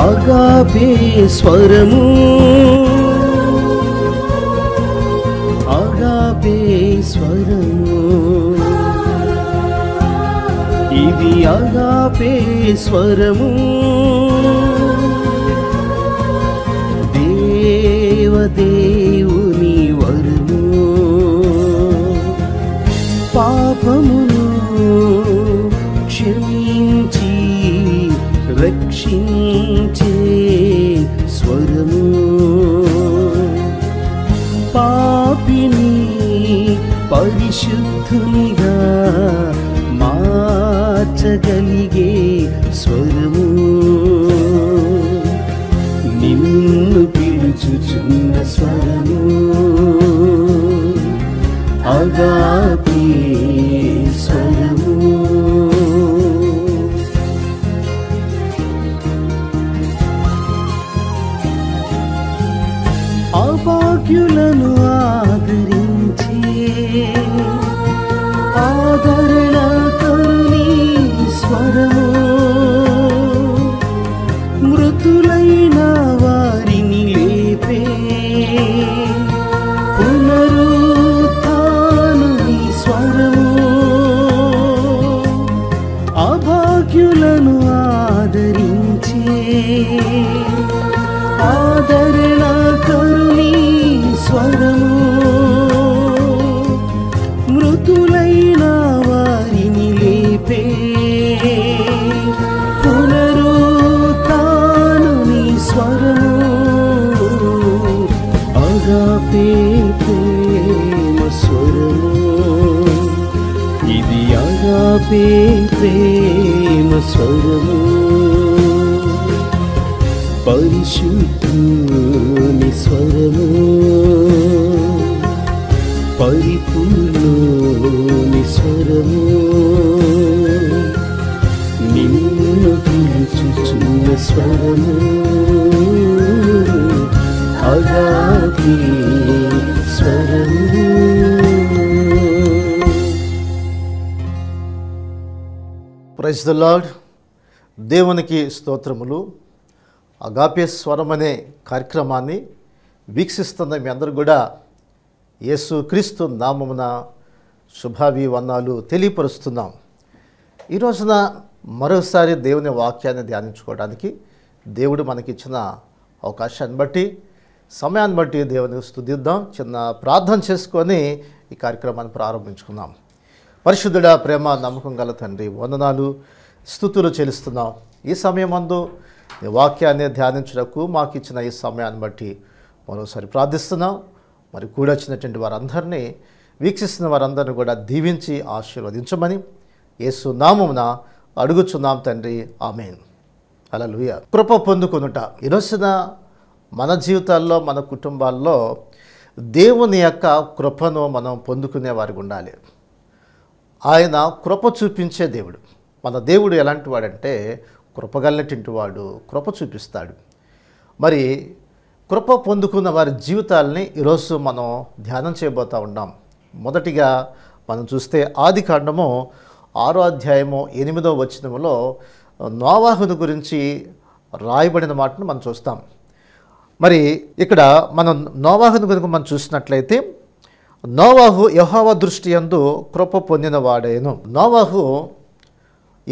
ఆగాపే స్వరము ఆగాపే స్వరము ఇది ఆగాపే స్వరము దేవదేవుని వరము పాపమును క్షమించి హర్షించే స్వరము పాపిని పరిశుద్ధునిగా మార్చగలిగే స్వరము నిన్ను పిలుచుచున్న స్వరము అగాపే వాక్యులను తెలిపే ప్రేమ స్వరము పరిశుద్ధుని స్వరము పరిపూర్ణోని స్వరము నిన్ను పిలుచుచున్న స్వరము అగా ప్రైజ్ ద లాడ్ దేవునికి స్తోత్రములు అగాప్య స్వరం అనే కార్యక్రమాన్ని వీక్షిస్తున్న మీ అందరూ కూడా యేసు క్రీస్తు నామమున శుభాభివందాలు తెలియపరుస్తున్నాం ఈ రోజున మరోసారి దేవుని వాక్యాన్ని ధ్యానించుకోవడానికి దేవుడు మనకిచ్చిన అవకాశాన్ని బట్టి సమయాన్ని బట్టి దేవుని స్థుతిద్దాం చిన్న ప్రార్థన చేసుకొని ఈ కార్యక్రమాన్ని ప్రారంభించుకున్నాం పరిశుద్ధుడ ప్రేమ నమ్మకం గల తండ్రి వందనాలు స్థుతులు చెల్లిస్తున్నాం ఈ సమయం నీ వాక్యాన్ని ధ్యానించడకు మాకు ఇచ్చిన ఈ సమయాన్ని బట్టి మరోసారి ప్రార్థిస్తున్నాం మరి కూడా వచ్చినటువంటి వారందరినీ వీక్షిస్తున్న వారందరినీ కూడా దీవించి ఆశీర్వదించమని యేసు నామమున అడుగుచున్నాం తండ్రి ఆమె అలా లూయ కృప పొందుకునుట ఈరోజున మన జీవితాల్లో మన కుటుంబాల్లో దేవుని యొక్క కృపను మనం పొందుకునే వారికి ఉండాలి ఆయన కృప చూపించే దేవుడు మన దేవుడు ఎలాంటి వాడంటే కృపగలనటువంటి వాడు కృప చూపిస్తాడు మరి కృప పొందుకున్న వారి జీవితాలని ఈరోజు మనం ధ్యానం చేయబోతూ ఉన్నాం మొదటిగా మనం చూస్తే ఆది కాండము ఆరో అధ్యాయము ఎనిమిదో వచనంలో నోవాహును గురించి రాయబడిన మాటను మనం చూస్తాం మరి ఇక్కడ మనం నోవాహును గురించి మనం చూసినట్లయితే నోవాహు యహోవ దృష్టి ఎందు కృప పొందినవాడేను నోవాహు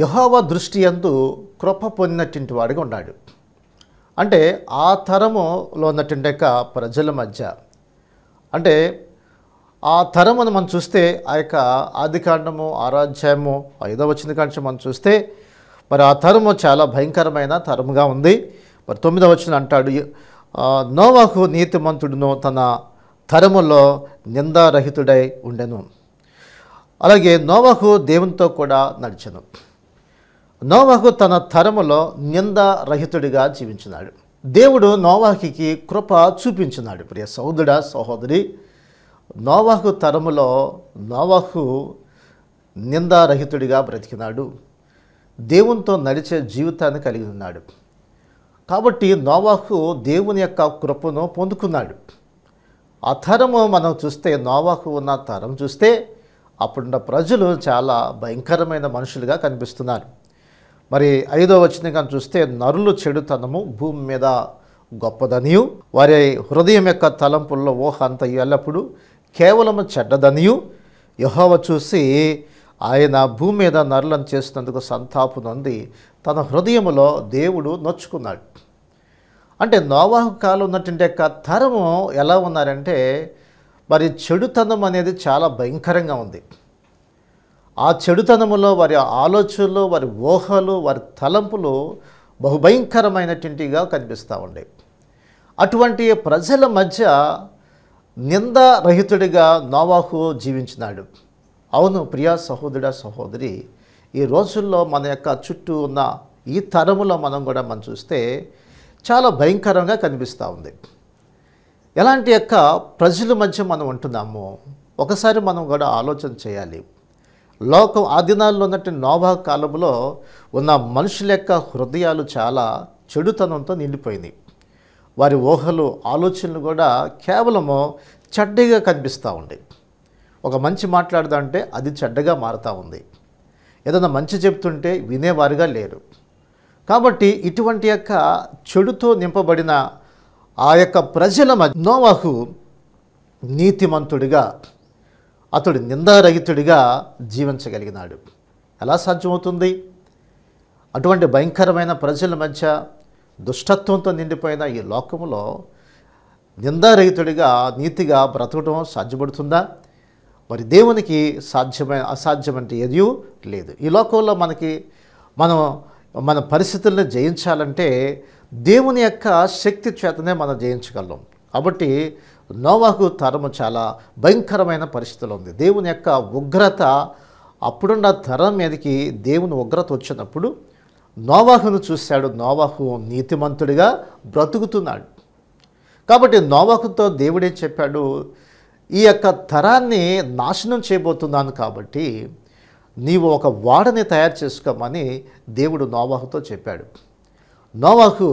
యహోవ దృష్టి ఎందు కృప పొందినటువంటి వాడిగా ఉన్నాడు అంటే ఆ తరములో ఉన్నటువంటి యొక్క ప్రజల మధ్య అంటే ఆ తరమును మనం చూస్తే ఆ యొక్క ఆదికాండము ఆరాధ్యాయము ఐదవ వచ్చిన కాంక్ష మనం చూస్తే మరి ఆ తరము చాలా భయంకరమైన తరముగా ఉంది మరి తొమ్మిదవ వచ్చిన అంటాడు నోవాహు నీతిమంతుడును తన తరములో నిందారహితుడై ఉండెను అలాగే నోవహు దేవునితో కూడా నడిచెను నోవహు తన తరములో నిందారహితుడిగా జీవించినాడు దేవుడు నోవాహుకి కృప చూపించినాడు ప్రియ సోదరుడ సహోదరి నోవాహు తరములో నోవాహు నిందారహితుడిగా బ్రతికినాడు దేవునితో నడిచే జీవితాన్ని కలిగి ఉన్నాడు కాబట్టి నోవాహు దేవుని యొక్క కృపను పొందుకున్నాడు ఆ తరము మనం చూస్తే నోవాకు ఉన్న తరం చూస్తే అప్పుడున్న ప్రజలు చాలా భయంకరమైన మనుషులుగా కనిపిస్తున్నారు మరి ఐదో వచ్చిన కానీ చూస్తే నరులు చెడుతనము భూమి మీద గొప్పదనియు వారి హృదయం యొక్క తలంపుల్లో ఊహ అంత ఎల్లప్పుడూ కేవలం చెడ్డదనియు యహోవ చూసి ఆయన భూమి మీద నరులను చేసినందుకు సంతాపు నొంది తన హృదయములో దేవుడు నొచ్చుకున్నాడు అంటే నోవాహు కాలం ఉన్నటువంటి యొక్క తరము ఎలా ఉన్నారంటే మరి చెడుతనం అనేది చాలా భయంకరంగా ఉంది ఆ చెడుతనములో వారి ఆలోచనలు వారి ఊహలు వారి తలంపులు బహుభయంకరమైనటువంటిగా కనిపిస్తూ ఉండేవి అటువంటి ప్రజల మధ్య నిందారహితుడిగా నోవాహు జీవించినాడు అవును ప్రియా సహోదరుడ సహోదరి ఈ రోజుల్లో మన యొక్క చుట్టూ ఉన్న ఈ తరములో మనం కూడా మనం చూస్తే చాలా భయంకరంగా కనిపిస్తూ ఉంది ఎలాంటి యొక్క ప్రజల మధ్య మనం ఉంటున్నాము ఒకసారి మనం కూడా ఆలోచన చేయాలి లోకం ఆ దినాల్లో ఉన్నట్టు నోభా కాలంలో ఉన్న మనుషుల యొక్క హృదయాలు చాలా చెడుతనంతో నిండిపోయినాయి వారి ఊహలు ఆలోచనలు కూడా కేవలము చెడ్డగా కనిపిస్తూ ఉంది ఒక మంచి అంటే అది చెడ్డగా మారుతూ ఉంది ఏదైనా మంచి చెప్తుంటే వినేవారుగా లేరు కాబట్టి ఇటువంటి యొక్క చెడుతో నింపబడిన ఆ యొక్క ప్రజల మధ్య నోవాహు నీతిమంతుడిగా అతడు నిందారహితుడిగా జీవించగలిగినాడు ఎలా సాధ్యమవుతుంది అటువంటి భయంకరమైన ప్రజల మధ్య దుష్టత్వంతో నిండిపోయిన ఈ లోకంలో నిందారహితుడిగా నీతిగా బ్రతకడం సాధ్యపడుతుందా మరి దేవునికి సాధ్యమైన అసాధ్యమంటే ఏదో లేదు ఈ లోకంలో మనకి మనం మన పరిస్థితుల్ని జయించాలంటే దేవుని యొక్క శక్తి చేతనే మనం జయించగలం కాబట్టి నోవాకు తరము చాలా భయంకరమైన పరిస్థితులు ఉంది దేవుని యొక్క ఉగ్రత అప్పుడున్న తరం మీదకి దేవుని ఉగ్రత వచ్చినప్పుడు నోవాహును చూశాడు నోవాహు నీతిమంతుడిగా బ్రతుకుతున్నాడు కాబట్టి నోవాహుతో దేవుడే చెప్పాడు ఈ యొక్క తరాన్ని నాశనం చేయబోతున్నాను కాబట్టి నీవు ఒక వాడని తయారు చేసుకోమని దేవుడు నోవాహుతో చెప్పాడు నోవాహు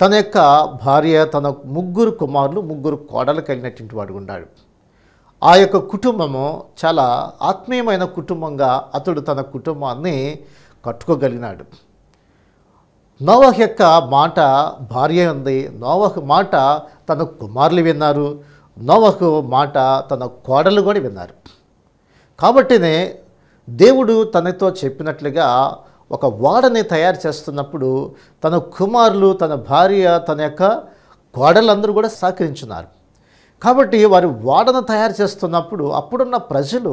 తన యొక్క భార్య తన ముగ్గురు కుమారులు ముగ్గురు కోడలు కలిగినటువంటి వాడు ఉన్నాడు ఆ యొక్క కుటుంబము చాలా ఆత్మీయమైన కుటుంబంగా అతడు తన కుటుంబాన్ని కట్టుకోగలిగినాడు నోవహ్ యొక్క మాట భార్య ఉంది నోవహ్ మాట తన కుమారులు విన్నారు నోవహ్ మాట తన కోడలు కూడా విన్నారు కాబట్టినే దేవుడు తనతో చెప్పినట్లుగా ఒక వాడని తయారు చేస్తున్నప్పుడు తన కుమారులు తన భార్య తన యొక్క కోడలందరూ కూడా సహకరించున్నారు కాబట్టి వారు వాడను తయారు చేస్తున్నప్పుడు అప్పుడున్న ప్రజలు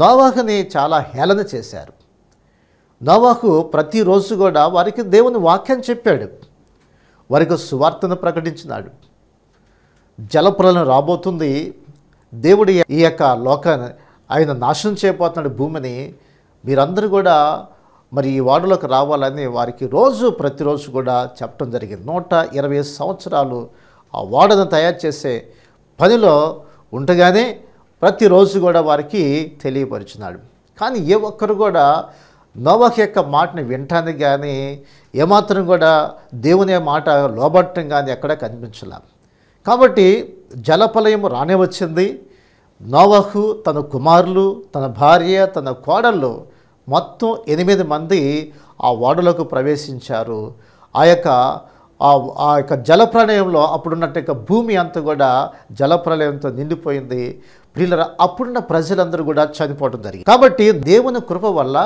నోవాహుని చాలా హేళన చేశారు నోవాహు ప్రతిరోజు కూడా వారికి దేవుని వాక్యం చెప్పాడు వారికి సువార్తను ప్రకటించినాడు జలపురలను రాబోతుంది దేవుడి ఈ యొక్క లోకాన్ని ఆయన నాశనం చేయబోతున్నాడు భూమిని మీరందరూ కూడా మరి ఈ వార్డులోకి రావాలని వారికి రోజు ప్రతిరోజు కూడా చెప్పడం జరిగింది నూట ఇరవై సంవత్సరాలు ఆ వార్డును తయారు చేసే పనిలో ఉండగానే ప్రతిరోజు కూడా వారికి తెలియపరిచినాడు కానీ ఏ ఒక్కరు కూడా నోవక్ యొక్క మాటని వినటానికి కానీ ఏమాత్రం కూడా దేవుని మాట లోబట్టడం కానీ ఎక్కడ కనిపించలే కాబట్టి జలపలయం రానే వచ్చింది నోవహు తన కుమారులు తన భార్య తన కోడళ్ళు మొత్తం ఎనిమిది మంది ఆ ఓడలోకి ప్రవేశించారు ఆ యొక్క ఆ యొక్క జలప్రలయంలో అప్పుడున్నట్టు యొక్క భూమి అంతా కూడా జలప్రలయంతో నిండిపోయింది ప్రియులరా అప్పుడున్న ప్రజలందరూ కూడా చనిపోవడం జరిగింది కాబట్టి దేవుని కృప వల్ల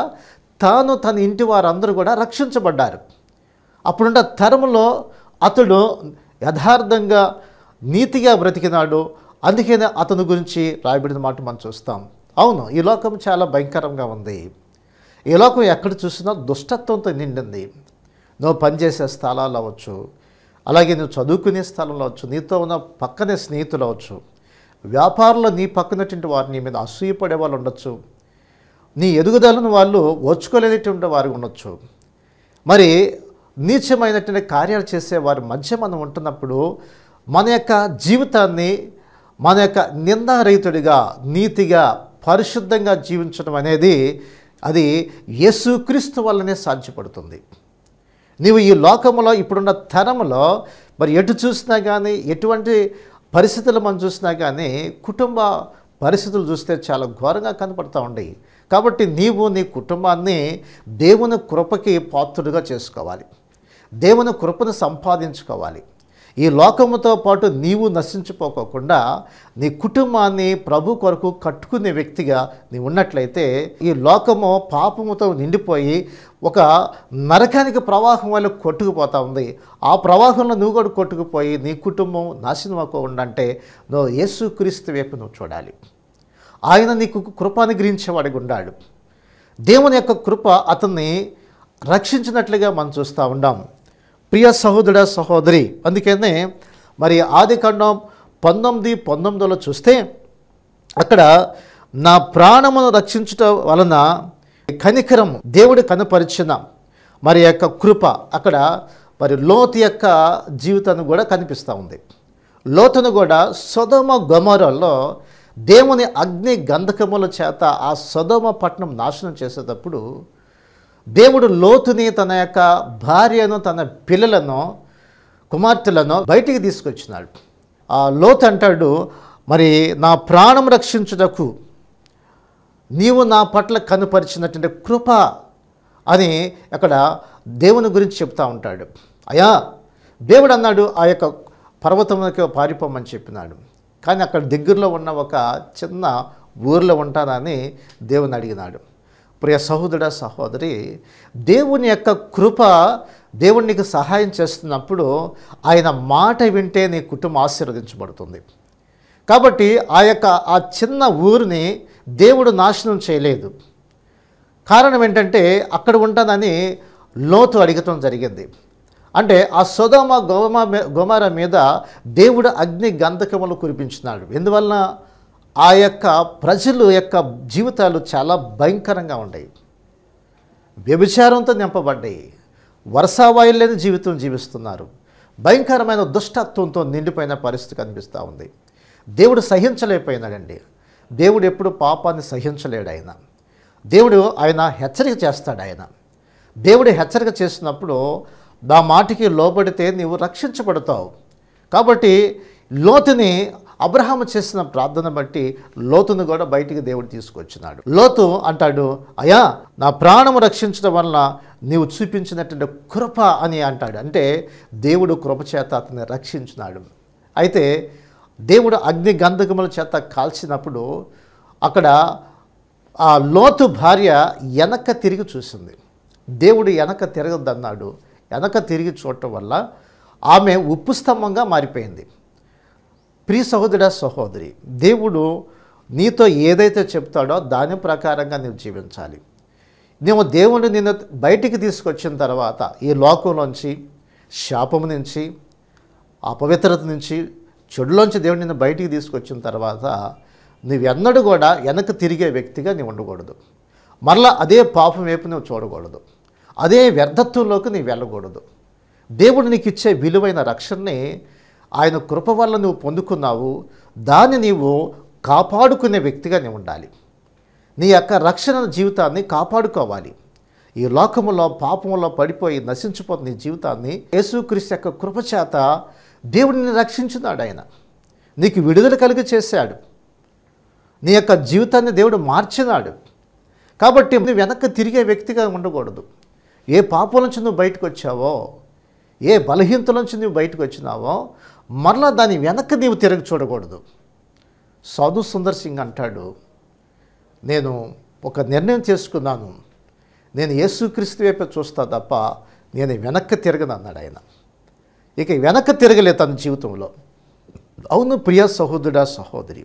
తాను తన ఇంటి వారందరూ కూడా రక్షించబడ్డారు అప్పుడున్న తరములో అతడు యథార్థంగా నీతిగా బ్రతికినాడు అందుకే అతని గురించి రాయబడిన మాట మనం చూస్తాం అవును ఈ లోకం చాలా భయంకరంగా ఉంది ఈ లోకం ఎక్కడ చూసినా దుష్టత్వంతో నిండింది నువ్వు పనిచేసే స్థలాలు అవ్వచ్చు అలాగే నువ్వు చదువుకునే స్థలంలో అవచ్చు నీతో ఉన్న పక్కనే స్నేహితులు అవచ్చు వ్యాపారంలో నీ పక్కనటువంటి వారు నీ మీద అసూయపడే వాళ్ళు ఉండొచ్చు నీ ఎదుగుదలను వాళ్ళు ఓర్చుకోలేనటువంటి వారు ఉండొచ్చు మరి నీచమైనటువంటి కార్యాలు చేసే వారి మధ్య మనం ఉంటున్నప్పుడు మన యొక్క జీవితాన్ని మన యొక్క నిందారహితుడిగా నీతిగా పరిశుద్ధంగా జీవించడం అనేది అది యేసుక్రీస్తు వల్లనే సాధ్యపడుతుంది నీవు ఈ లోకంలో ఇప్పుడున్న తరంలో మరి ఎటు చూసినా కానీ ఎటువంటి పరిస్థితులు మనం చూసినా కానీ కుటుంబ పరిస్థితులు చూస్తే చాలా ఘోరంగా కనపడుతూ ఉండేవి కాబట్టి నీవు నీ కుటుంబాన్ని దేవుని కృపకి పాత్రుడిగా చేసుకోవాలి దేవుని కృపను సంపాదించుకోవాలి ఈ లోకముతో పాటు నీవు నశించిపోకోకుండా నీ కుటుంబాన్ని ప్రభు కొరకు కట్టుకునే వ్యక్తిగా నీ ఉన్నట్లయితే ఈ లోకము పాపముతో నిండిపోయి ఒక నరకానికి ప్రవాహం వల్ల కొట్టుకుపోతూ ఉంది ఆ ప్రవాహంలో నువ్వు కూడా కొట్టుకుపోయి నీ కుటుంబం నాశనం అవ్వకుండా అంటే నువ్వు యేసుక్రీస్తు వైపు నువ్వు చూడాలి ఆయన నీకు కృపానుగ్రహించేవాడిగా ఉండాడు దేవుని యొక్క కృప అతన్ని రక్షించినట్లుగా మనం చూస్తూ ఉన్నాము ప్రియ సహోదర సహోదరి అందుకనే మరి కాండం పంతొమ్మిది పంతొమ్మిదిలో చూస్తే అక్కడ నా ప్రాణమును రక్షించట వలన కనికరం దేవుడు కనపరిచిన మరి యొక్క కృప అక్కడ మరి లోతు యొక్క జీవితాన్ని కూడా కనిపిస్తూ ఉంది లోతును కూడా సుధమ గమరలో దేవుని అగ్ని గంధకముల చేత ఆ సుధమ పట్టణం నాశనం చేసేటప్పుడు దేవుడు లోతుని తన యొక్క భార్యను తన పిల్లలను కుమార్తెలను బయటికి తీసుకొచ్చినాడు ఆ లోతు అంటాడు మరి నా ప్రాణం రక్షించుటకు నీవు నా పట్ల కనుపరిచినటువంటి కృప అని అక్కడ దేవుని గురించి చెప్తా ఉంటాడు అయా దేవుడు అన్నాడు ఆ యొక్క పర్వతంలోకి పారిపోమని చెప్పినాడు కానీ అక్కడ దగ్గరలో ఉన్న ఒక చిన్న ఊర్లో ఉంటానని దేవుని అడిగినాడు ప్రియ సహోదర సహోదరి దేవుని యొక్క కృప దేవునికి సహాయం చేస్తున్నప్పుడు ఆయన మాట వింటే నీ కుటుంబం ఆశీర్వదించబడుతుంది కాబట్టి ఆ యొక్క ఆ చిన్న ఊరిని దేవుడు నాశనం చేయలేదు కారణం ఏంటంటే అక్కడ ఉంటానని లోతు అడగటం జరిగింది అంటే ఆ సుధామ గోమ గోమార మీద దేవుడు అగ్ని గంధకములు కురిపించినాడు ఎందువలన ఆ యొక్క ప్రజలు యొక్క జీవితాలు చాలా భయంకరంగా ఉండేవి వ్యభిచారంతో నింపబడ్డాయి వర్షా లేని జీవితం జీవిస్తున్నారు భయంకరమైన దుష్టత్వంతో నిండిపోయిన పరిస్థితి కనిపిస్తూ ఉంది దేవుడు సహించలేకపోయినాడండి దేవుడు ఎప్పుడు పాపాన్ని సహించలేడు ఆయన దేవుడు ఆయన హెచ్చరిక చేస్తాడు ఆయన దేవుడు హెచ్చరిక చేసినప్పుడు నా మాటికి లోబడితే నీవు రక్షించబడతావు కాబట్టి లోతుని అబ్రహాము చేసిన ప్రార్థన బట్టి లోతును కూడా బయటికి దేవుడు తీసుకొచ్చినాడు లోతు అంటాడు అయా నా ప్రాణము రక్షించడం వలన నీవు చూపించినటువంటి కృప అని అంటాడు అంటే దేవుడు కృప చేత అతన్ని రక్షించినాడు అయితే దేవుడు అగ్ని గంధకముల చేత కాల్చినప్పుడు అక్కడ ఆ లోతు భార్య వెనక తిరిగి చూసింది దేవుడు వెనక తిరగద్దన్నాడు వెనక తిరిగి చూడటం వల్ల ఆమె ఉప్పు స్తంభంగా మారిపోయింది ప్రియ సహోదర సహోదరి దేవుడు నీతో ఏదైతే చెప్తాడో దాని ప్రకారంగా నువ్వు జీవించాలి నువ్వు దేవుడు నిన్ను బయటికి తీసుకొచ్చిన తర్వాత ఈ లోకంలోంచి శాపం నుంచి అపవిత్రత నుంచి చెడులోంచి దేవుడు నిన్ను బయటికి తీసుకొచ్చిన తర్వాత నువ్వెన్నడూ కూడా వెనక్కి తిరిగే వ్యక్తిగా నీవు ఉండకూడదు మరలా అదే పాపం వైపు నువ్వు చూడకూడదు అదే వ్యర్థత్వంలోకి నీవు వెళ్ళకూడదు దేవుడు నీకు ఇచ్చే విలువైన రక్షణని ఆయన కృప వల్ల నువ్వు పొందుకున్నావు దాన్ని నీవు కాపాడుకునే వ్యక్తిగా నీవు ఉండాలి నీ యొక్క రక్షణ జీవితాన్ని కాపాడుకోవాలి ఈ లోకములో పాపములో పడిపోయి నీ జీవితాన్ని యేసుక్రీస్తు యొక్క కృపచేత దేవుడిని రక్షించున్నాడు ఆయన నీకు విడుదల కలిగి చేశాడు నీ యొక్క జీవితాన్ని దేవుడు మార్చినాడు కాబట్టి నువ్వు వెనక్కి తిరిగే వ్యక్తిగా ఉండకూడదు ఏ పాపం నుంచి నువ్వు బయటకు వచ్చావో ఏ బలహీనత నుంచి నువ్వు బయటకు వచ్చినావో మరలా దాని వెనక్కి నీవు తిరిగి చూడకూడదు సాధు సుందర్ సింగ్ అంటాడు నేను ఒక నిర్ణయం చేసుకున్నాను నేను యేసుక్రీస్తు వైపు చూస్తా తప్ప నేను వెనక్కి తిరగను అన్నాడు ఆయన ఇక వెనక్కి తిరగలే తన జీవితంలో అవును ప్రియ సహోదరుడా సహోదరి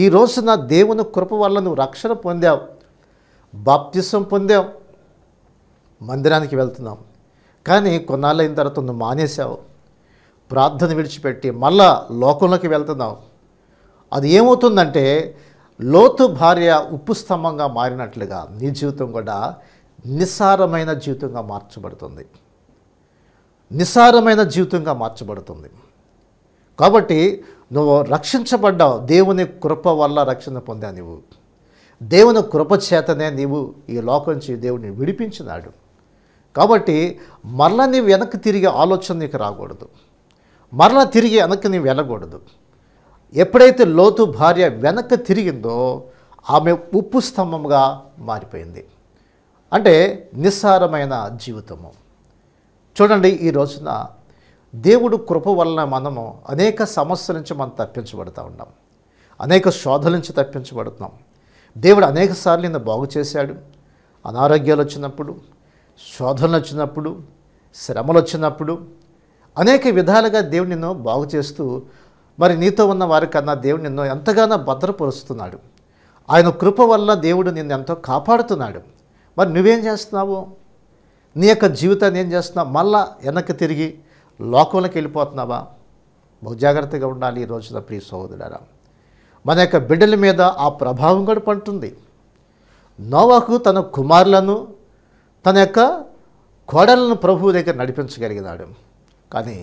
ఈ నా దేవుని కృప వల్ల నువ్వు రక్షణ పొందావు బాప్తిసం పొందావు మందిరానికి వెళ్తున్నావు కానీ కొన్నాళ్ళైన తర్వాత నువ్వు మానేశావు ప్రార్థన విడిచిపెట్టి మళ్ళా లోకంలోకి వెళ్తున్నావు అది ఏమవుతుందంటే లోతు భార్య ఉప్పు స్తంభంగా మారినట్లుగా నీ జీవితం కూడా నిస్సారమైన జీవితంగా మార్చబడుతుంది నిస్సారమైన జీవితంగా మార్చబడుతుంది కాబట్టి నువ్వు రక్షించబడ్డావు దేవుని కృప వల్ల రక్షణ పొందా నువ్వు దేవుని కృప చేతనే నీవు ఈ లోకం నుంచి దేవుని విడిపించినాడు కాబట్టి మరల నీ వెనక్కి తిరిగే ఆలోచన నీకు రాకూడదు మరలా తిరిగి వెనక్కి నీ వెళ్ళకూడదు ఎప్పుడైతే లోతు భార్య వెనక్కి తిరిగిందో ఆమె ఉప్పు స్తంభంగా మారిపోయింది అంటే నిస్సారమైన జీవితము చూడండి ఈ రోజున దేవుడు కృప వలన మనము అనేక సమస్యల నుంచి మనం తప్పించబడుతూ ఉన్నాం అనేక శోధల నుంచి తప్పించబడుతున్నాం దేవుడు అనేక సార్లు నిన్ను బాగు చేశాడు అనారోగ్యాలు వచ్చినప్పుడు శోధనలు వచ్చినప్పుడు శ్రమలు వచ్చినప్పుడు అనేక విధాలుగా దేవుడు నిన్ను బాగు చేస్తూ మరి నీతో ఉన్న వారికన్నా దేవుడు నిన్ను ఎంతగానో భద్రపరుస్తున్నాడు ఆయన కృప వల్ల దేవుడు నిన్ను ఎంతో కాపాడుతున్నాడు మరి నువ్వేం చేస్తున్నావు నీ యొక్క జీవితాన్ని ఏం చేస్తున్నావు మళ్ళా వెనక్కి తిరిగి లోకంలోకి వెళ్ళిపోతున్నావా బహు జాగ్రత్తగా ఉండాలి ఈ రోజున ప్రియ సహోదరుడా మన యొక్క బిడ్డల మీద ఆ ప్రభావం కూడా పంటుంది నోవాకు తన కుమారులను తన యొక్క కోడలను ప్రభువు దగ్గర నడిపించగలిగినాడు కానీ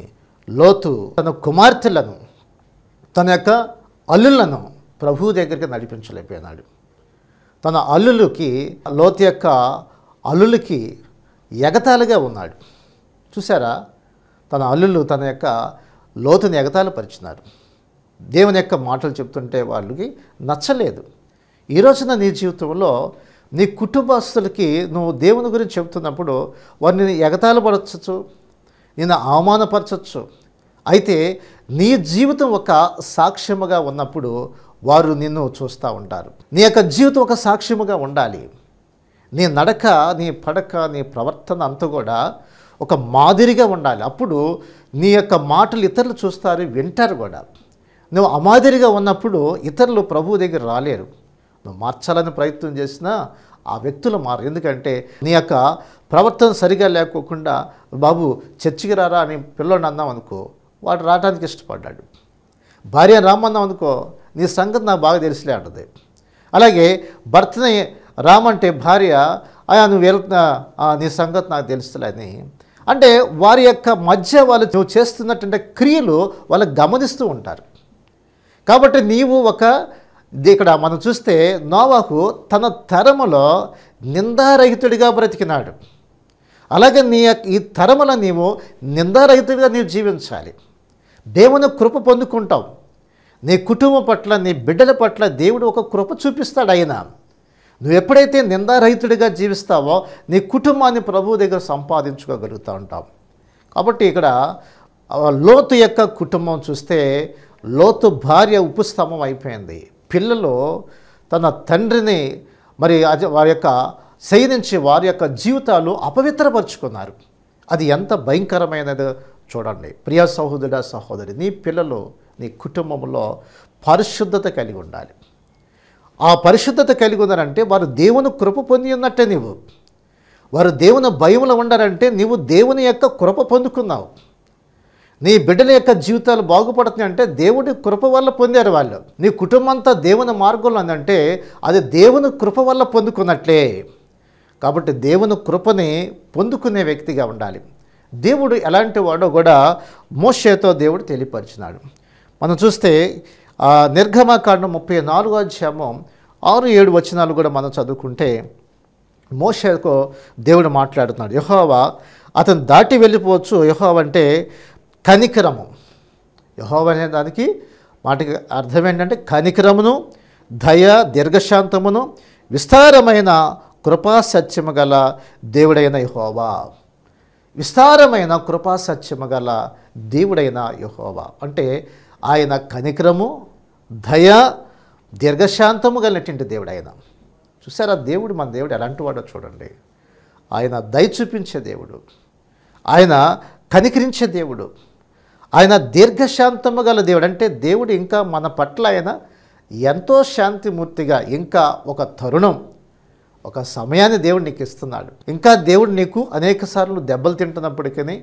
లోతు తన కుమార్తెలను తన యొక్క అల్లులను ప్రభువు దగ్గరికి నడిపించలేకపోయినాడు తన అల్లులకి లోతు యొక్క అల్లులకి ఎగతాలుగా ఉన్నాడు చూసారా తన అల్లులు తన యొక్క లోతుని ఎగతాలు పరిచినారు దేవుని యొక్క మాటలు చెప్తుంటే వాళ్ళకి నచ్చలేదు ఈ నా నీ జీవితంలో నీ కుటుంబస్తులకి నువ్వు దేవుని గురించి చెబుతున్నప్పుడు వారిని పడచ్చు నిన్ను అవమానపరచచ్చు అయితే నీ జీవితం ఒక సాక్ష్యముగా ఉన్నప్పుడు వారు నిన్ను చూస్తూ ఉంటారు నీ యొక్క జీవితం ఒక సాక్ష్యముగా ఉండాలి నీ నడక నీ పడక నీ ప్రవర్తన అంతా కూడా ఒక మాదిరిగా ఉండాలి అప్పుడు నీ యొక్క మాటలు ఇతరులు చూస్తారు వింటారు కూడా నువ్వు అమాదిరిగా ఉన్నప్పుడు ఇతరులు ప్రభువు దగ్గర రాలేరు నువ్వు మార్చాలని ప్రయత్నం చేసినా ఆ వ్యక్తులు మారు ఎందుకంటే నీ యొక్క ప్రవర్తన సరిగా లేకోకుండా బాబు చర్చికి రారా అని పిల్లని అందాం అనుకో వాడు రావడానికి ఇష్టపడ్డాడు భార్య రామన్నాం అనుకో నీ సంగతి నాకు బాగా తెలిసిలే అంటది అలాగే భర్తని రామంటే భార్య ఆయా నువ్వు వెళ్తున్నా నీ సంగతి నాకు తెలుస్తులేని అంటే వారి యొక్క మధ్య వాళ్ళు నువ్వు చేస్తున్నటువంటి క్రియలు వాళ్ళు గమనిస్తూ ఉంటారు కాబట్టి నీవు ఒక ఇక్కడ మనం చూస్తే నోవాకు తన తరములో నిందారహితుడిగా బ్రతికినాడు అలాగే నీ ఈ తరములో నీవు నిందారహితుడిగా నీవు జీవించాలి దేవుని కృప పొందుకుంటావు నీ కుటుంబం పట్ల నీ బిడ్డల పట్ల దేవుడు ఒక కృప చూపిస్తాడు ఆయన నువ్వు ఎప్పుడైతే నిందారహితుడిగా జీవిస్తావో నీ కుటుంబాన్ని ప్రభువు దగ్గర సంపాదించుకోగలుగుతూ ఉంటావు కాబట్టి ఇక్కడ లోతు యొక్క కుటుంబం చూస్తే లోతు భార్య ఉపస్తంభం అయిపోయింది పిల్లలు తన తండ్రిని మరి అది వారి యొక్క శయనించి వారి యొక్క జీవితాలు అపవిత్రపరుచుకున్నారు అది ఎంత భయంకరమైనది చూడండి ప్రియ సహోదరుడ సహోదరి నీ పిల్లలు నీ కుటుంబంలో పరిశుద్ధత కలిగి ఉండాలి ఆ పరిశుద్ధత కలిగి ఉన్నారంటే వారు దేవుని కృప పొంది ఉన్నట్టే నీవు వారు దేవుని భయములో ఉండారంటే నీవు దేవుని యొక్క కృప పొందుకున్నావు నీ బిడ్డల యొక్క జీవితాలు బాగుపడుతున్నాయి అంటే దేవుడి కృప వల్ల పొందారు వాళ్ళు నీ కుటుంబం అంతా దేవుని మార్గంలో ఉందంటే అది దేవుని కృప వల్ల పొందుకున్నట్లే కాబట్టి దేవుని కృపని పొందుకునే వ్యక్తిగా ఉండాలి దేవుడు ఎలాంటి వాడో కూడా మోషేతో దేవుడు తెలియపరిచినాడు మనం చూస్తే నిర్గమకాండం ముప్పై నాలుగు అధ్యాయము ఆరు ఏడు వచనాలు కూడా మనం చదువుకుంటే మోషేకు దేవుడు మాట్లాడుతున్నాడు యహోవా అతను దాటి వెళ్ళిపోవచ్చు యహోవ అంటే కనికరము యహోవ అనే దానికి వాటికి అర్థం ఏంటంటే కనికరమును దయ దీర్ఘశాంతమును విస్తారమైన కృపా సత్యము గల దేవుడైన యహోవా విస్తారమైన కృపా సత్యము గల దేవుడైన యహోవా అంటే ఆయన కనికరము దయ దీర్ఘశాంతము గలటువంటి దేవుడు ఆయన చూసారా దేవుడు మన దేవుడు ఎలాంటి వాడో చూడండి ఆయన దయ చూపించే దేవుడు ఆయన కనికరించే దేవుడు ఆయన దీర్ఘశాంతము గల దేవుడు అంటే దేవుడు ఇంకా మన పట్ల ఆయన ఎంతో శాంతిమూర్తిగా ఇంకా ఒక తరుణం ఒక సమయాన్ని దేవుడు నీకు ఇస్తున్నాడు ఇంకా దేవుడు నీకు అనేక సార్లు దెబ్బలు తింటున్నప్పటికీ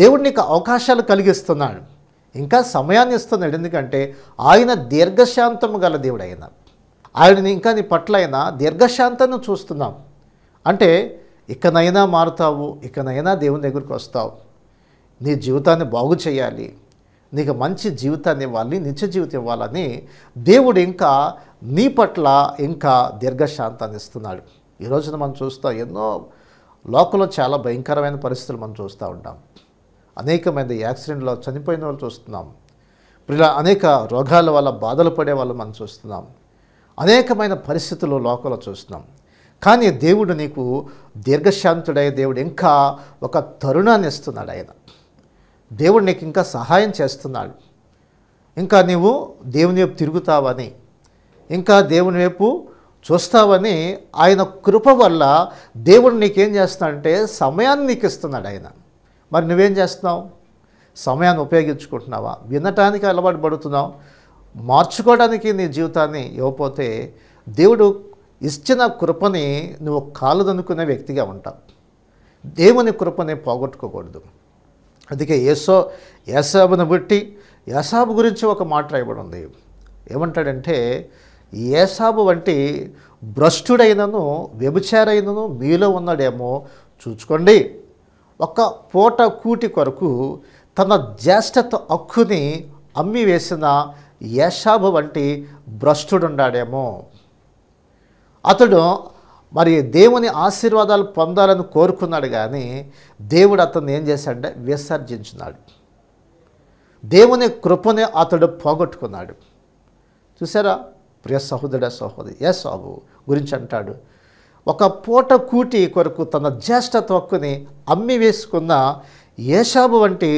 దేవుడు నీకు అవకాశాలు కలిగిస్తున్నాడు ఇంకా సమయాన్ని ఇస్తున్నాడు ఎందుకంటే ఆయన దీర్ఘశాంతము గల దేవుడు ఆయన ఆయన ఇంకా నీ పట్ల అయినా దీర్ఘశాంతాన్ని చూస్తున్నాం అంటే ఇకనైనా మారుతావు ఇకనైనా దేవుని దగ్గరికి వస్తావు నీ జీవితాన్ని బాగు చేయాలి నీకు మంచి జీవితాన్ని ఇవ్వాలి నిత్య జీవితం ఇవ్వాలని దేవుడు ఇంకా నీ పట్ల ఇంకా దీర్ఘశాంతాన్ని ఇస్తున్నాడు ఈ రోజున మనం చూస్తాం ఎన్నో లోకంలో చాలా భయంకరమైన పరిస్థితులు మనం చూస్తూ ఉంటాం అనేకమైన యాక్సిడెంట్లో చనిపోయిన వాళ్ళు చూస్తున్నాం ఇలా అనేక రోగాల వల్ల బాధలు పడే వాళ్ళు మనం చూస్తున్నాం అనేకమైన పరిస్థితులు లోకంలో చూస్తున్నాం కానీ దేవుడు నీకు దీర్ఘశాంతుడయ్యే దేవుడు ఇంకా ఒక తరుణాన్ని ఇస్తున్నాడు ఆయన దేవుడు నీకు ఇంకా సహాయం చేస్తున్నాడు ఇంకా నీవు దేవుని వైపు తిరుగుతావని ఇంకా దేవుని వైపు చూస్తావని ఆయన కృప వల్ల దేవుడు నీకేం చేస్తున్నాడంటే సమయాన్ని నీకు ఇస్తున్నాడు ఆయన మరి నువ్వేం చేస్తున్నావు సమయాన్ని ఉపయోగించుకుంటున్నావా వినటానికి అలవాటు పడుతున్నావు మార్చుకోవడానికి నీ జీవితాన్ని ఇవ్వకపోతే దేవుడు ఇచ్చిన కృపని నువ్వు కాలదనుకునే వ్యక్తిగా ఉంటావు దేవుని కృపని పోగొట్టుకోకూడదు అందుకే ఏసో యాసాబును బట్టి యాసాబు గురించి ఒక మాట రాయబడి ఉంది ఏమంటాడంటే ఏసాబు వంటి భ్రష్టుడైనను వ్యభిచారైనను మీలో ఉన్నాడేమో చూచుకోండి ఒక పూట కూటి కొరకు తన జ్యేష్ఠత హక్కుని అమ్మి వేసిన యేషాబు వంటి ఉన్నాడేమో అతడు మరి దేవుని ఆశీర్వాదాలు పొందాలని కోరుకున్నాడు కానీ దేవుడు అతన్ని ఏం చేశాడంటే విసర్జించున్నాడు దేవుని కృపనే అతడు పోగొట్టుకున్నాడు చూసారా ప్రియ సహోదరుడ సహోదరి ఏ సాబు గురించి అంటాడు ఒక పూట కూటి కొరకు తన జ్యేష్ఠ తొక్కుని అమ్మి వేసుకున్న ఏషాబు వంటి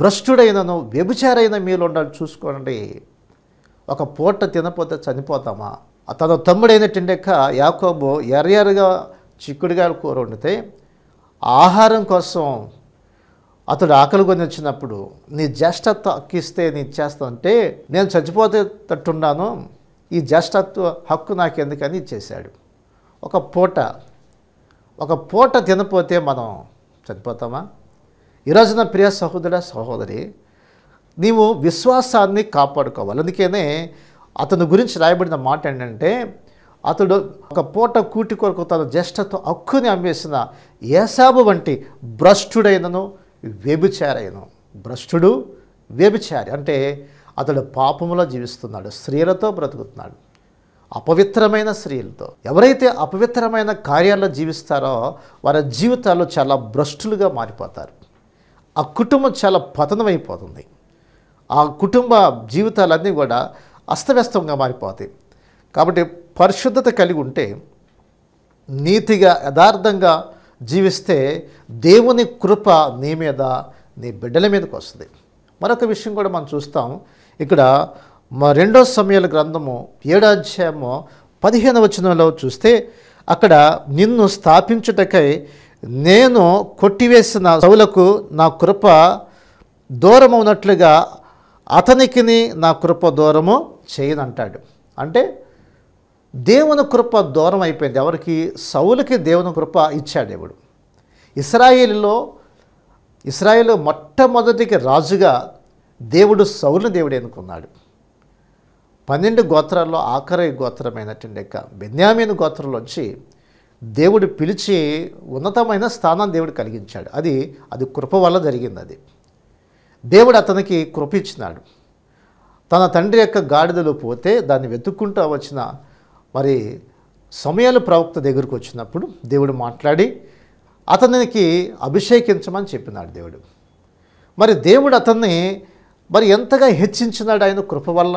భ్రష్టుడైనను వ్యభిచారైన మీలో ఉండాలి చూసుకోండి ఒక పూట తినపోతే చనిపోతామా తన తమ్ముడు ఏంటంటే యాకోబు ఎర్ర ఎర్రగా చిక్కుడుగా కూర వండితే ఆహారం కోసం అతడు ఆకలి కొని వచ్చినప్పుడు నీ జ్యేష్ఠత్వ అక్కిస్తే నేను చేస్తానంటే నేను చచ్చిపోతే తట్టున్నాను ఈ జ్యేష్ఠత్వ హక్కు నాకెందుకని చేశాడు ఒక పూట ఒక పూట తినపోతే మనం చనిపోతామా ఈరోజున ప్రియ సహోదర సహోదరి నీవు విశ్వాసాన్ని కాపాడుకోవాలి అందుకనే అతని గురించి రాయబడిన మాట ఏంటంటే అతడు ఒక పూట కూటి కొరకు తన జ్యేష్ఠతో హక్కుని అమ్మేసిన ఏసాబు వంటి భ్రష్టుడైనను వ్యభిచారైనను భ్రష్టుడు వ్యభిచారి అంటే అతడు పాపములో జీవిస్తున్నాడు స్త్రీలతో బ్రతుకుతున్నాడు అపవిత్రమైన స్త్రీలతో ఎవరైతే అపవిత్రమైన కార్యాల్లో జీవిస్తారో వారి జీవితాలు చాలా భ్రష్టులుగా మారిపోతారు ఆ కుటుంబం చాలా పతనమైపోతుంది ఆ కుటుంబ జీవితాలన్నీ కూడా అస్తవ్యస్తంగా మారిపోతాయి కాబట్టి పరిశుద్ధత కలిగి ఉంటే నీతిగా యథార్థంగా జీవిస్తే దేవుని కృప నీ మీద నీ బిడ్డల మీదకి వస్తుంది మరొక విషయం కూడా మనం చూస్తాం ఇక్కడ మా రెండో సమయాల గ్రంథము ఏడాధ్యాయము పదిహేను వచనంలో చూస్తే అక్కడ నిన్ను స్థాపించుటకై నేను కొట్టివేసిన సౌలకు నా కృప దూరమవునట్లుగా అతనికిని నా కృప దూరము చేయదంటాడు అంటే దేవుని కృప దూరం అయిపోయింది ఎవరికి సౌలకి దేవుని కృప ఇచ్చాడు దేవుడు ఇస్రాయేల్లో ఇస్రాయేల్ మొట్టమొదటికి రాజుగా దేవుడు సౌలు దేవుడు ఎన్నుకున్నాడు పన్నెండు గోత్రాల్లో ఆఖరి గోత్రమైనటువంటి యొక్క బెన్యామీన్ గోత్రంలోంచి దేవుడు పిలిచి ఉన్నతమైన స్థానం దేవుడు కలిగించాడు అది అది కృప వల్ల జరిగింది అది దేవుడు అతనికి కృప ఇచ్చినాడు తన తండ్రి యొక్క గాడిదలో పోతే దాన్ని వెతుక్కుంటూ వచ్చిన మరి సమయాలు ప్రవక్త దగ్గరకు వచ్చినప్పుడు దేవుడు మాట్లాడి అతనికి అభిషేకించమని చెప్పినాడు దేవుడు మరి దేవుడు అతన్ని మరి ఎంతగా హెచ్చించినాడు ఆయన కృప వల్ల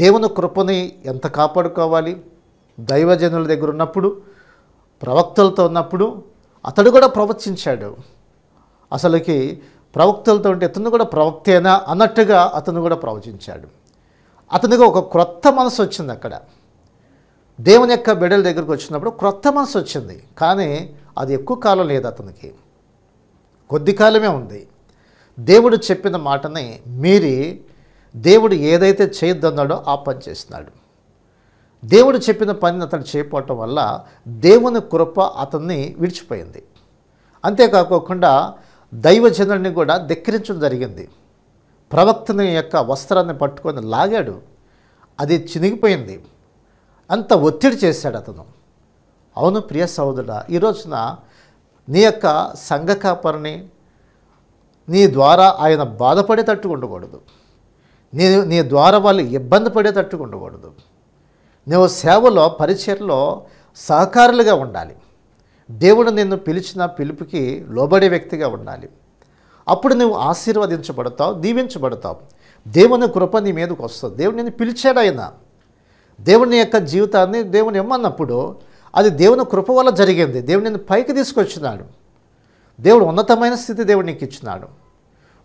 దేవుని కృపని ఎంత కాపాడుకోవాలి దైవజనుల దగ్గర ఉన్నప్పుడు ప్రవక్తలతో ఉన్నప్పుడు అతడు కూడా ప్రవచించాడు అసలుకి ప్రవక్తలతో ఉంటే అతను కూడా ప్రవక్తేనా అన్నట్టుగా అతను కూడా ప్రవచించాడు అతనిగా ఒక క్రొత్త మనసు వచ్చింది అక్కడ దేవుని యొక్క బిడ్డల దగ్గరికి వచ్చినప్పుడు క్రొత్త మనసు వచ్చింది కానీ అది ఎక్కువ కాలం లేదు అతనికి కొద్ది కాలమే ఉంది దేవుడు చెప్పిన మాటని మీరి దేవుడు ఏదైతే చేయొద్దన్నాడో ఆ పని చేస్తున్నాడు దేవుడు చెప్పిన పనిని అతను చేయకపోవటం వల్ల దేవుని కృప అతన్ని విడిచిపోయింది అంతేకాకుండా దైవజనుడిని కూడా ధిక్కరించడం జరిగింది ప్రవక్తని యొక్క వస్త్రాన్ని పట్టుకొని లాగాడు అది చినిగిపోయింది అంత ఒత్తిడి చేశాడు అతను అవును ప్రియ ఈ రోజున నీ యొక్క సంఘ కాపరిని నీ ద్వారా ఆయన బాధపడేటట్టు ఉండకూడదు నీ నీ ద్వారా వాళ్ళు ఇబ్బంది పడేటట్టు ఉండకూడదు నువ్వు సేవలో పరిచయలో సహకారులుగా ఉండాలి దేవుడు నిన్ను పిలిచిన పిలుపుకి లోబడే వ్యక్తిగా ఉండాలి అప్పుడు నువ్వు ఆశీర్వదించబడతావు దీవించబడతావు దేవుని కృప నీ మీదకు వస్తుంది దేవుడు నిన్ను పిలిచాడు దేవుని యొక్క జీవితాన్ని దేవుని ఇమ్మన్నప్పుడు అది దేవుని కృప వల్ల జరిగింది దేవుడు నిన్ను పైకి తీసుకొచ్చినాడు దేవుడు ఉన్నతమైన స్థితి దేవుడు నీకు ఇచ్చినాడు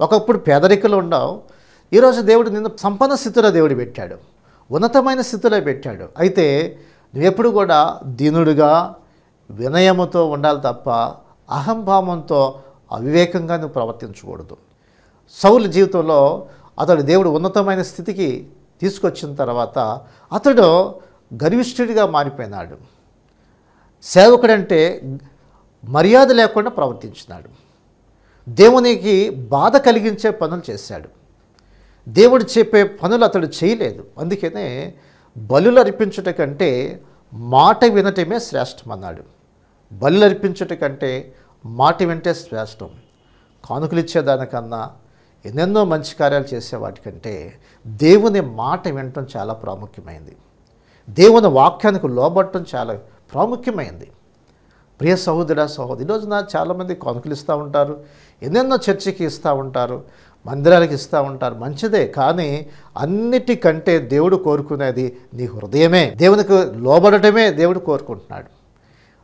ఒకప్పుడు పేదరికలు ఉండవు ఈరోజు దేవుడు నిన్ను సంపన్న స్థితిలో దేవుడు పెట్టాడు ఉన్నతమైన స్థితిలో పెట్టాడు అయితే నువ్వెప్పుడు కూడా దీనుడుగా వినయముతో ఉండాలి తప్ప అహంభావంతో అవివేకంగా నువ్వు ప్రవర్తించకూడదు సౌలు జీవితంలో అతడు దేవుడు ఉన్నతమైన స్థితికి తీసుకొచ్చిన తర్వాత అతడు గర్విష్ఠుడిగా మారిపోయినాడు సేవకుడంటే మర్యాద లేకుండా ప్రవర్తించినాడు దేవునికి బాధ కలిగించే పనులు చేశాడు దేవుడు చెప్పే పనులు అతడు చేయలేదు అందుకనే బలులు అర్పించుట కంటే మాట వినటమే శ్రేష్టమన్నాడు బలులర్పించట కంటే మాటి వెంటే శ్రేష్టం కానుకలు ఇచ్చేదానికన్నా ఎన్నెన్నో మంచి కార్యాలు చేసే వాటికంటే దేవుని మాట వినటం చాలా ప్రాముఖ్యమైంది దేవుని వాక్యానికి లోబట్టడం చాలా ప్రాముఖ్యమైంది ప్రియ సహోదర సహోదరు ఈరోజున చాలామంది కానుకలు ఇస్తూ ఉంటారు ఎన్నెన్నో చర్చికి ఇస్తూ ఉంటారు మందిరాలకు ఇస్తూ ఉంటారు మంచిదే కానీ అన్నిటికంటే దేవుడు కోరుకునేది నీ హృదయమే దేవునికి లోబడటమే దేవుడు కోరుకుంటున్నాడు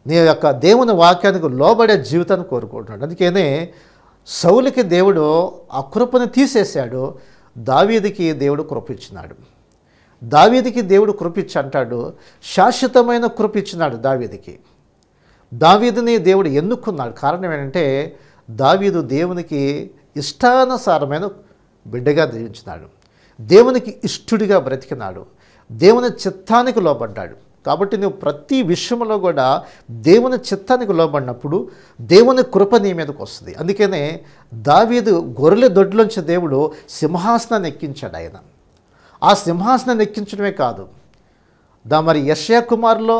నీ యొక్క దేవుని వాక్యానికి లోబడే జీవితాన్ని కోరుకుంటున్నాడు అందుకనే సౌలికి దేవుడు ఆ కృపను తీసేశాడు దావీదికి దేవుడు కృపించినాడు దావీదికి దేవుడు కృపించి అంటాడు శాశ్వతమైన కృపించినాడు దావీదికి దావీదిని దేవుడు ఎన్నుకున్నాడు కారణం ఏంటంటే దావీదు దేవునికి ఇష్టానుసారమైన బిడ్డగా దీవించినాడు దేవునికి ఇష్టుడిగా బ్రతికినాడు దేవుని చిత్తానికి లోబడ్డాడు కాబట్టి నువ్వు ప్రతి విషయంలో కూడా దేవుని చిత్తానికి లోబడినప్పుడు దేవుని కృప నీ మీదకి వస్తుంది అందుకనే దావీదు గొర్రెల దొడ్లోంచి దేవుడు సింహాసనాన్ని ఎక్కించాడు ఆయన ఆ సింహాసనాన్ని ఎక్కించడమే కాదు దా మరి యశయా కుమార్లో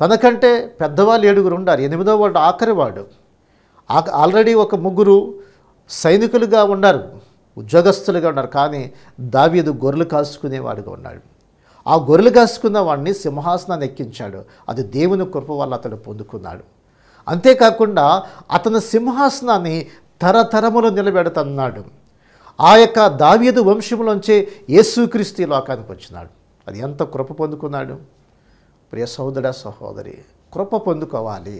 తనకంటే పెద్దవాళ్ళు ఏడుగురు ఉండారు ఎనిమిదో వాడు ఆఖరివాడు ఆల్రెడీ ఒక ముగ్గురు సైనికులుగా ఉన్నారు ఉద్యోగస్తులుగా ఉన్నారు కానీ దావీదు గొర్రెలు కాల్చుకునేవాడుగా ఉన్నాడు ఆ గొర్రెలు కాసుకున్న వాడిని సింహాసనాన్ని ఎక్కించాడు అది దేవుని కృప వల్ల అతడు పొందుకున్నాడు అంతేకాకుండా అతని సింహాసనాన్ని తరతరములు నిలబెడుతున్నాడు ఆ యొక్క దావ్యదు వంశములోంచే యేసుక్రీస్తు లోకానికి వచ్చినాడు అది ఎంత కృప పొందుకున్నాడు ప్రియ సహోదర సహోదరి కృప పొందుకోవాలి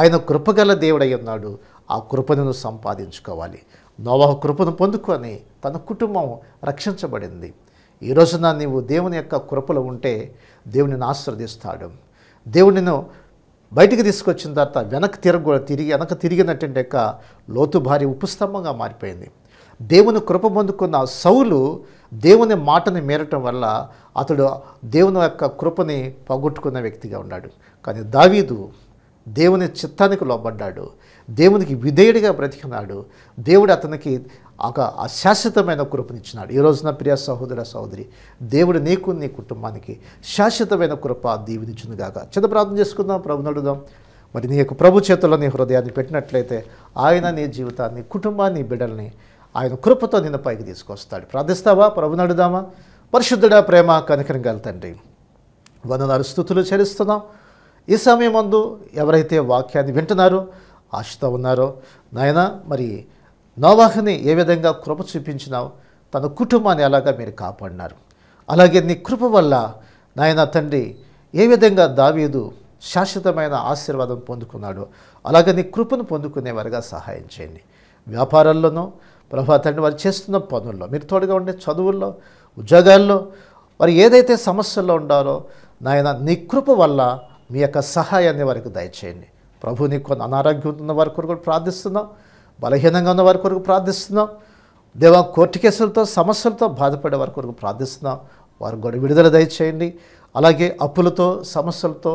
ఆయన కృపగల దేవుడై ఉన్నాడు ఆ కృపను సంపాదించుకోవాలి నోవాహ కృపను పొందుకొని తన కుటుంబం రక్షించబడింది ఈ రోజున నీవు దేవుని యొక్క కృపలు ఉంటే దేవునిని ఆశ్రదిస్తాడు దేవుడిని బయటికి తీసుకొచ్చిన తర్వాత వెనక్కి తిరగ తిరిగి వెనక తిరిగినటువంటి యొక్క లోతు భారీ ఉపస్తంభంగా మారిపోయింది దేవుని కృప పొందుకున్న సౌలు దేవుని మాటని మేరటం వల్ల అతడు దేవుని యొక్క కృపని పోగొట్టుకున్న వ్యక్తిగా ఉన్నాడు కానీ దావీదు దేవుని చిత్తానికి లోబడ్డాడు దేవునికి విధేయుడిగా బ్రతికినాడు దేవుడు అతనికి ఒక అశాశ్వతమైన కృపనిచ్చినాడు ఈ రోజున ప్రియ సహోదర సహోదరి దేవుడు నీకు నీ కుటుంబానికి శాశ్వతమైన కృప దీవినిచ్చునుగాక చిన్న ప్రార్థన చేసుకుందాం ప్రభు నడుదాం మరి నీ యొక్క ప్రభు చేతుల్లో నీ హృదయాన్ని పెట్టినట్లయితే ఆయన నీ జీవితాన్ని కుటుంబాన్ని బిడ్డల్ని ఆయన కృపతో నిన్న పైకి తీసుకొస్తాడు ప్రార్థిస్తావా ప్రభు నడుదామా పరిశుద్ధుడ ప్రేమ కనికరం తండ్రి వందనాలు స్థుతులు చెల్లిస్తున్నాం ఈ సమయం ముందు ఎవరైతే వాక్యాన్ని వింటున్నారో ఆశతో ఉన్నారో నాయన మరి నోవాహని ఏ విధంగా కృప చూపించినావు తన కుటుంబాన్ని అలాగా మీరు కాపాడినారు అలాగే నీ కృప వల్ల నాయన తండ్రి ఏ విధంగా దావీదు శాశ్వతమైన ఆశీర్వాదం పొందుకున్నాడో అలాగే నీ కృపను పొందుకునేవారుగా సహాయం చేయండి వ్యాపారాల్లోనూ ప్రభా తండ్రి వారు చేస్తున్న పనుల్లో మీరు తోడుగా ఉండే చదువుల్లో ఉద్యోగాల్లో వారు ఏదైతే సమస్యల్లో ఉండాలో నాయన నీ కృప వల్ల మీ యొక్క సహాయాన్ని వారికి దయచేయండి ప్రభు నీకు కొంత అనారోగ్యం ఉన్న వారి కొరకు కూడా ప్రార్థిస్తున్నాం బలహీనంగా ఉన్న వారి కొరకు ప్రార్థిస్తున్నాం దేవా కోర్టు కేసులతో సమస్యలతో బాధపడే వారి కొరకు ప్రార్థిస్తున్నాం వారు కూడా విడుదల దయచేయండి అలాగే అప్పులతో సమస్యలతో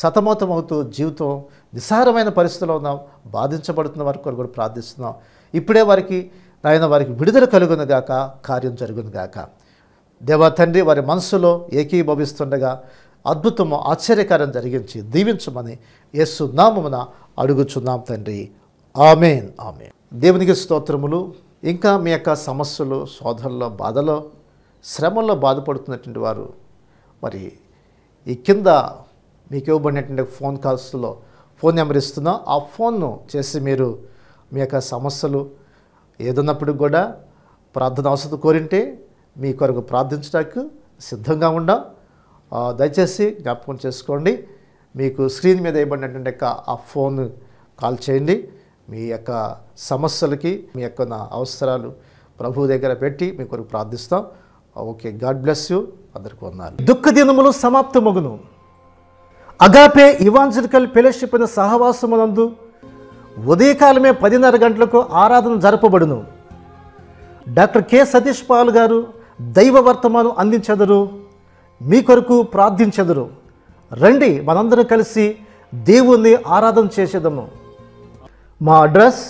సతమతమవుతూ జీవితం నిస్సారమైన పరిస్థితుల్లో ఉన్నాం బాధించబడుతున్న వారి కొరకు కూడా ప్రార్థిస్తున్నాం ఇప్పుడే వారికి నాయన వారికి విడుదల కలుగును గాక కార్యం జరుగును గాక దేవా తండ్రి వారి మనసులో ఏకీభవిస్తుండగా అద్భుతము ఆశ్చర్యకారం జరిగించి దీవించమని యేసు నామమున అడుగుచున్నాం తండ్రి ఆమెన్ ఆమెన్ దేవునికి స్తోత్రములు ఇంకా మీ యొక్క సమస్యలు శోధనలో బాధలో శ్రమల్లో బాధపడుతున్నటువంటి వారు మరి ఈ కింద మీకు ఇవ్వబడినటువంటి ఫోన్ కాల్స్లో ఫోన్ నెంబర్ ఇస్తున్నా ఆ ఫోన్ను చేసి మీరు మీ యొక్క సమస్యలు ఏదన్నప్పుడు కూడా ప్రార్థన అవసరం కోరింటే మీ కొరకు ప్రార్థించడానికి సిద్ధంగా ఉండాం దయచేసి జ్ఞాపకం చేసుకోండి మీకు స్క్రీన్ మీద ఇవ్వబడినటువంటి యొక్క ఆ ఫోన్ కాల్ చేయండి మీ యొక్క సమస్యలకి మీ యొక్క నా అవసరాలు ప్రభు దగ్గర పెట్టి మీ కొరకు ప్రార్థిస్తాం ఓకే గాడ్ బ్లెస్ యూ అందరికి ఉన్నారు దుఃఖ దినములు సమాప్తమగును అగాపే ఇవాంజలికల్ పిలషిపిన సహవాసమునందు ఉదయకాలమే పదిన్నర గంటలకు ఆరాధన జరపబడును డాక్టర్ కె సతీష్ పాల్ గారు దైవ వర్తమానం అందించెదరు మీ కొరకు ప్రార్థించెదరు రండి మనందరం కలిసి దేవుణ్ణి ఆరాధన చేసేదము మా address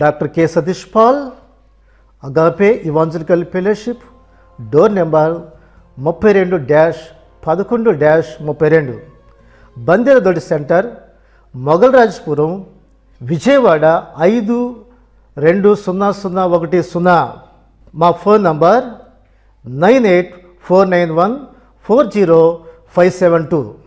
doctor K Satish Paul agape evangelical fellowship door number ముప్పై రెండు డ్యాష్ పదకొండు డ్యాష్ ముప్పై రెండు బందెరదొడి సెంటర్ మొఘల్ విజయవాడ ఐదు రెండు సున్నా సున్నా ఒకటి సున్నా మా ఫోన్ నంబర్ నైన్ ఎయిట్ 491 40572.